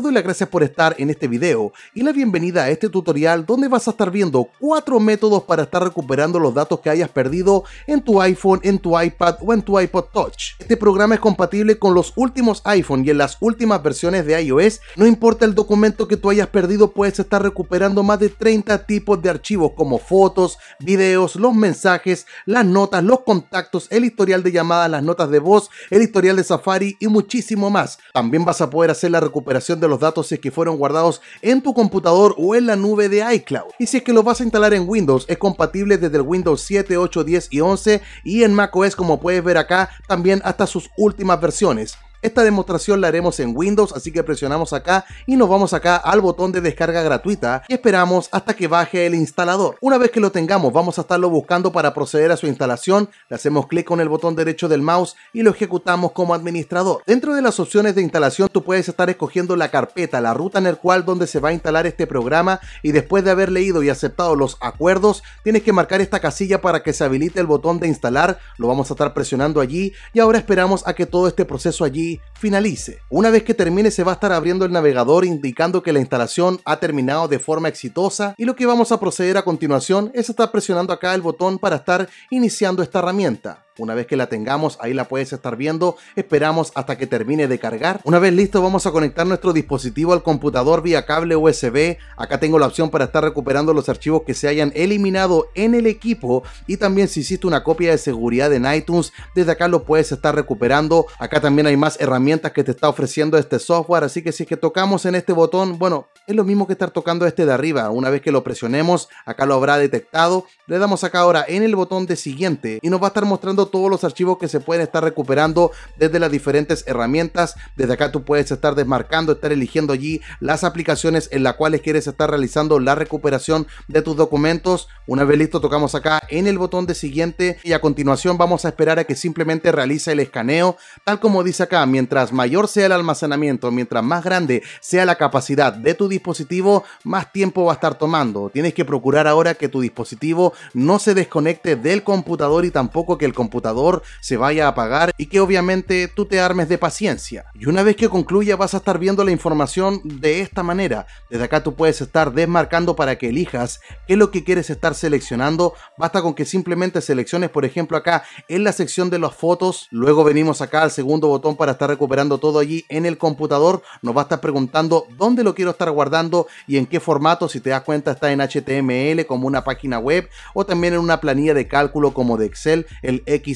doy las gracias por estar en este video y la bienvenida a este tutorial donde vas a estar viendo cuatro métodos para estar recuperando los datos que hayas perdido en tu iPhone, en tu iPad o en tu iPod Touch. Este programa es compatible con los últimos iPhone y en las últimas versiones de iOS, no importa el documento que tú hayas perdido, puedes estar recuperando más de 30 tipos de archivos como fotos, videos, los mensajes, las notas, los contactos, el historial de llamadas, las notas de voz, el historial de Safari y muchísimo más. También vas a poder hacer la recuperación de los datos si es que fueron guardados en tu computador o en la nube de iCloud. Y si es que lo vas a instalar en Windows, es compatible desde el Windows 7, 8, 10 y 11 y en macOS como puedes ver acá también hasta sus últimas versiones. Esta demostración la haremos en Windows, así que presionamos acá y nos vamos acá al botón de descarga gratuita y esperamos hasta que baje el instalador. Una vez que lo tengamos, vamos a estarlo buscando para proceder a su instalación. Le hacemos clic con el botón derecho del mouse y lo ejecutamos como administrador. Dentro de las opciones de instalación, tú puedes estar escogiendo la carpeta, la ruta en el cual donde se va a instalar este programa y después de haber leído y aceptado los acuerdos, tienes que marcar esta casilla para que se habilite el botón de instalar. Lo vamos a estar presionando allí y ahora esperamos a que todo este proceso allí finalice. Una vez que termine se va a estar abriendo el navegador indicando que la instalación ha terminado de forma exitosa y lo que vamos a proceder a continuación es estar presionando acá el botón para estar iniciando esta herramienta. Una vez que la tengamos, ahí la puedes estar viendo, esperamos hasta que termine de cargar. Una vez listo, vamos a conectar nuestro dispositivo al computador vía cable USB. Acá tengo la opción para estar recuperando los archivos que se hayan eliminado en el equipo y también si hiciste una copia de seguridad en iTunes, desde acá lo puedes estar recuperando. Acá también hay más herramientas que te está ofreciendo este software, así que si es que tocamos en este botón, bueno, es lo mismo que estar tocando este de arriba. Una vez que lo presionemos, acá lo habrá detectado. Le damos acá ahora en el botón de siguiente y nos va a estar mostrando todos los archivos que se pueden estar recuperando desde las diferentes herramientas. Desde acá tú puedes estar desmarcando, estar eligiendo allí las aplicaciones en las cuales quieres estar realizando la recuperación de tus documentos. Una vez listo, tocamos acá en el botón de siguiente y a continuación vamos a esperar a que simplemente realice el escaneo. Tal como dice acá, mientras mayor sea el almacenamiento, mientras más grande sea la capacidad de tu dispositivo, más tiempo va a estar tomando. Tienes que procurar ahora que tu dispositivo no se desconecte del computador y tampoco que el computador se vaya a apagar y que obviamente tú te armes de paciencia. Y una vez que concluya vas a estar viendo la información de esta manera. Desde acá tú puedes estar desmarcando para que elijas qué es lo que quieres estar seleccionando. Basta con que simplemente selecciones, por ejemplo, acá en la sección de las fotos. Luego venimos acá al segundo botón para estar recuperando todo allí en el computador. Nos va a estar preguntando dónde lo quiero estar guardando y en qué formato. Si te das cuenta está en HTML como una página web o también en una planilla de cálculo como de Excel, el X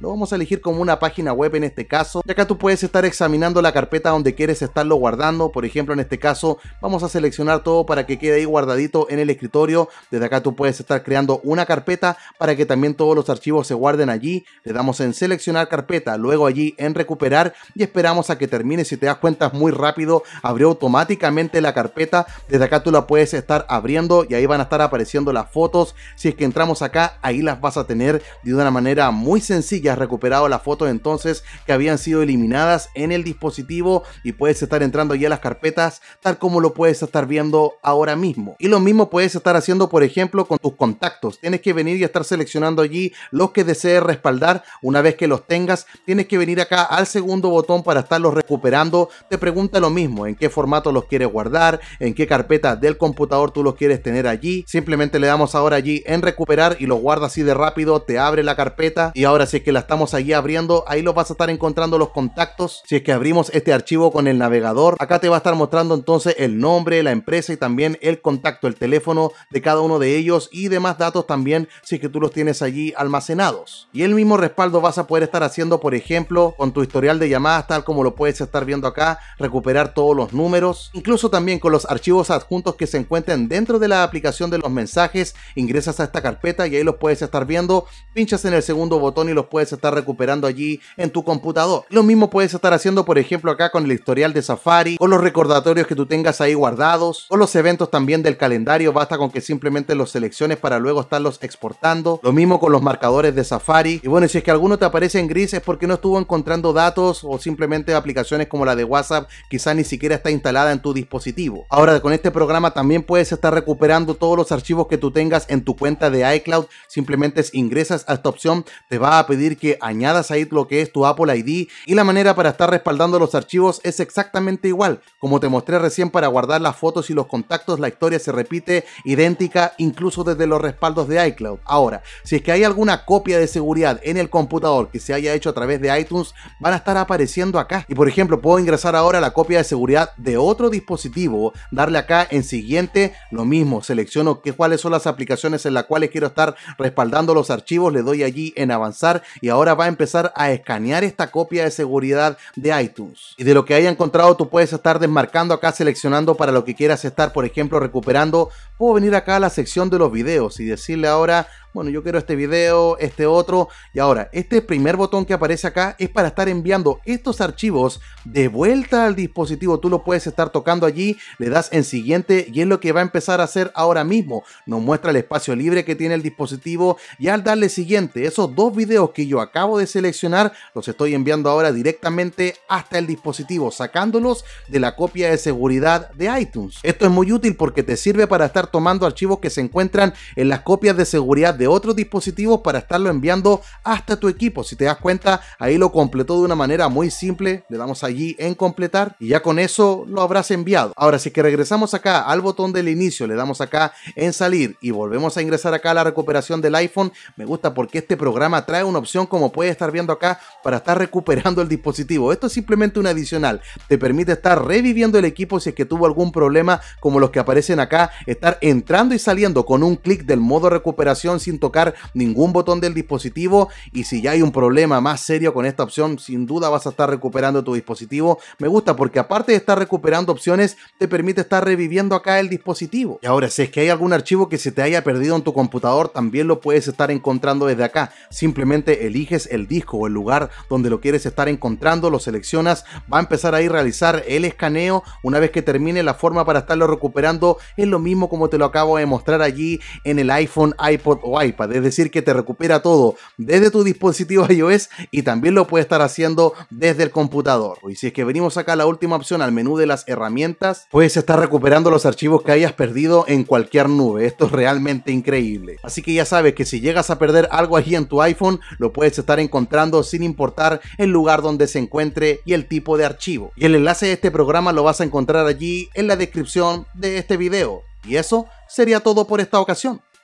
lo vamos a elegir como una página web en este caso. de acá tú puedes estar examinando la carpeta donde quieres estarlo guardando. Por ejemplo, en este caso vamos a seleccionar todo para que quede ahí guardadito en el escritorio. Desde acá tú puedes estar creando una carpeta para que también todos los archivos se guarden allí. Le damos en seleccionar carpeta, luego allí en recuperar y esperamos a que termine. Si te das cuenta muy rápido, abrió automáticamente la carpeta. Desde acá tú la puedes estar abriendo y ahí van a estar apareciendo las fotos. Si es que entramos acá, ahí las vas a tener de una manera muy sencilla has recuperado las fotos entonces que habían sido eliminadas en el dispositivo y puedes estar entrando ya a las carpetas tal como lo puedes estar viendo ahora mismo. Y lo mismo puedes estar haciendo por ejemplo con tus contactos. Tienes que venir y estar seleccionando allí los que desees respaldar. Una vez que los tengas, tienes que venir acá al segundo botón para estarlos recuperando. Te pregunta lo mismo, en qué formato los quieres guardar, en qué carpeta del computador tú los quieres tener allí. Simplemente le damos ahora allí en recuperar y lo guarda así de rápido, te abre la carpeta y ahora si es que la estamos allí abriendo, ahí lo vas a estar encontrando los contactos. Si es que abrimos este archivo con el navegador, acá te va a estar mostrando entonces el nombre, la empresa y también el contacto, el teléfono de cada uno de ellos y demás datos también si es que tú los tienes allí almacenados. Y el mismo respaldo vas a poder estar haciendo, por ejemplo, con tu historial de llamadas tal como lo puedes estar viendo acá, recuperar todos los números, incluso también con los archivos adjuntos que se encuentren dentro de la aplicación de los mensajes, ingresas a esta carpeta y ahí los puedes estar viendo, pinchas en el segundo botón y los puedes estar recuperando allí en tu computador. Lo mismo puedes estar haciendo, por ejemplo, acá con el historial de Safari o los recordatorios que tú tengas ahí guardados o los eventos también del calendario. Basta con que simplemente los selecciones para luego estarlos exportando. Lo mismo con los marcadores de Safari. Y bueno, si es que alguno te aparece en gris es porque no estuvo encontrando datos o simplemente aplicaciones como la de WhatsApp quizá ni siquiera está instalada en tu dispositivo. Ahora, con este programa también puedes estar recuperando todos los archivos que tú tengas en tu cuenta de iCloud. Simplemente ingresas a esta opción te va a pedir que añadas ahí lo que es tu Apple ID y la manera para estar respaldando los archivos es exactamente igual. Como te mostré recién para guardar las fotos y los contactos, la historia se repite idéntica incluso desde los respaldos de iCloud. Ahora, si es que hay alguna copia de seguridad en el computador que se haya hecho a través de iTunes, van a estar apareciendo acá. Y por ejemplo, puedo ingresar ahora la copia de seguridad de otro dispositivo, darle acá en siguiente, lo mismo, selecciono cuáles son las aplicaciones en las cuales quiero estar respaldando los archivos, le doy allí en avanzar y ahora va a empezar a escanear esta copia de seguridad de iTunes. Y de lo que haya encontrado tú puedes estar desmarcando acá, seleccionando para lo que quieras estar, por ejemplo, recuperando. Puedo venir acá a la sección de los videos y decirle ahora bueno, yo quiero este video, este otro. Y ahora, este primer botón que aparece acá es para estar enviando estos archivos de vuelta al dispositivo. Tú lo puedes estar tocando allí, le das en siguiente y es lo que va a empezar a hacer ahora mismo. Nos muestra el espacio libre que tiene el dispositivo y al darle siguiente, esos dos videos que yo acabo de seleccionar, los estoy enviando ahora directamente hasta el dispositivo, sacándolos de la copia de seguridad de iTunes. Esto es muy útil porque te sirve para estar tomando archivos que se encuentran en las copias de seguridad de otros dispositivos para estarlo enviando hasta tu equipo. Si te das cuenta, ahí lo completó de una manera muy simple. Le damos allí en completar y ya con eso lo habrás enviado. Ahora, si que regresamos acá al botón del inicio, le damos acá en salir y volvemos a ingresar acá a la recuperación del iPhone, me gusta porque este programa trae una opción como puedes estar viendo acá para estar recuperando el dispositivo. Esto es simplemente un adicional. Te permite estar reviviendo el equipo si es que tuvo algún problema como los que aparecen acá, estar entrando y saliendo con un clic del modo recuperación sin tocar ningún botón del dispositivo y si ya hay un problema más serio con esta opción, sin duda vas a estar recuperando tu dispositivo. Me gusta porque aparte de estar recuperando opciones, te permite estar reviviendo acá el dispositivo. Y ahora, si es que hay algún archivo que se te haya perdido en tu computador, también lo puedes estar encontrando desde acá. Simplemente eliges el disco o el lugar donde lo quieres estar encontrando, lo seleccionas, va a empezar ahí a realizar el escaneo. Una vez que termine la forma para estarlo recuperando, es lo mismo como te lo acabo de mostrar allí en el iPhone, iPod o es decir, que te recupera todo desde tu dispositivo iOS y también lo puede estar haciendo desde el computador. Y si es que venimos acá a la última opción, al menú de las herramientas, puedes estar recuperando los archivos que hayas perdido en cualquier nube. Esto es realmente increíble. Así que ya sabes que si llegas a perder algo allí en tu iPhone, lo puedes estar encontrando sin importar el lugar donde se encuentre y el tipo de archivo. Y el enlace de este programa lo vas a encontrar allí en la descripción de este video. Y eso sería todo por esta ocasión.